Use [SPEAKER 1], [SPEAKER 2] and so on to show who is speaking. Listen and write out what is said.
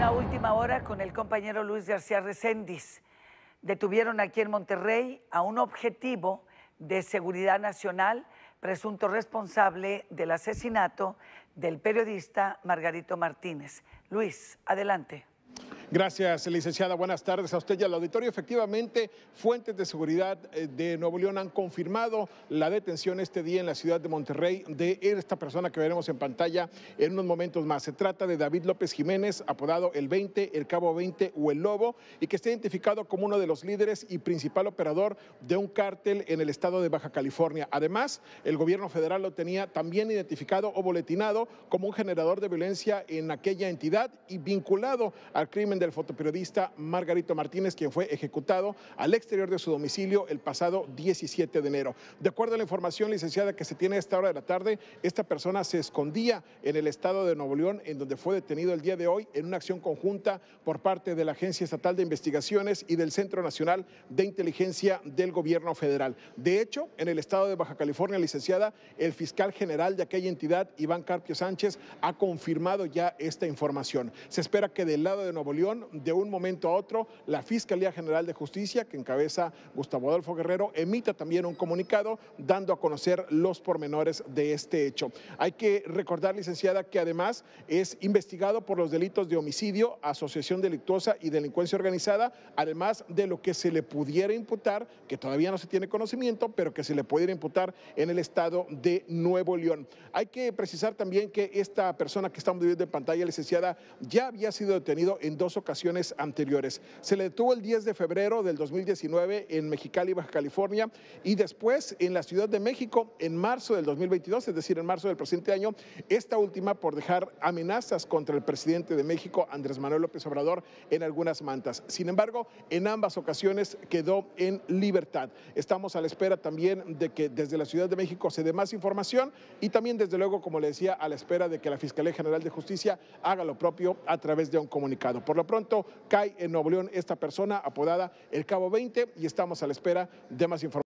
[SPEAKER 1] Una última hora con el compañero Luis García Recendis. Detuvieron aquí en Monterrey a un objetivo de seguridad nacional, presunto responsable del asesinato del periodista Margarito Martínez. Luis, adelante.
[SPEAKER 2] Gracias, licenciada. Buenas tardes a usted y al auditorio. Efectivamente, fuentes de seguridad eh, de Nuevo León han confirmado la detención este día en la ciudad de Monterrey de esta persona que veremos en pantalla en unos momentos más. Se trata de David López Jiménez, apodado el 20, el Cabo 20 o el Lobo, y que está identificado como uno de los líderes y principal operador de un cártel en el estado de Baja California. Además, el gobierno federal lo tenía también identificado o boletinado como un generador de violencia en aquella entidad y vinculado al crimen del fotoperiodista Margarito Martínez, quien fue ejecutado al exterior de su domicilio el pasado 17 de enero. De acuerdo a la información licenciada que se tiene a esta hora de la tarde, esta persona se escondía en el estado de Nuevo León, en donde fue detenido el día de hoy en una acción conjunta por parte de la Agencia Estatal de Investigaciones y del Centro Nacional de Inteligencia del Gobierno Federal. De hecho, en el estado de Baja California, licenciada, el fiscal general de aquella entidad, Iván Carpio Sánchez, ha confirmado ya esta información. Se espera que del lado de Nuevo León, de un momento a otro, la Fiscalía General de Justicia, que encabeza Gustavo Adolfo Guerrero, emita también un comunicado dando a conocer los pormenores de este hecho. Hay que recordar, licenciada, que además es investigado por los delitos de homicidio, asociación delictuosa y delincuencia organizada, además de lo que se le pudiera imputar, que todavía no se tiene conocimiento, pero que se le pudiera imputar en el estado de Nuevo León. Hay que precisar también que esta persona que estamos viendo en pantalla, licenciada, ya había sido detenido en dos ocasiones ocasiones anteriores. Se le detuvo el 10 de febrero del 2019 en Mexicali, Baja California, y después en la Ciudad de México en marzo del 2022, es decir, en marzo del presente año, esta última por dejar amenazas contra el presidente de México, Andrés Manuel López Obrador, en algunas mantas. Sin embargo, en ambas ocasiones quedó en libertad. Estamos a la espera también de que desde la Ciudad de México se dé más información y también, desde luego, como le decía, a la espera de que la Fiscalía General de Justicia haga lo propio a través de un comunicado. Por lo pronto cae en Nuevo León esta persona apodada el Cabo 20 y estamos a la espera de más información.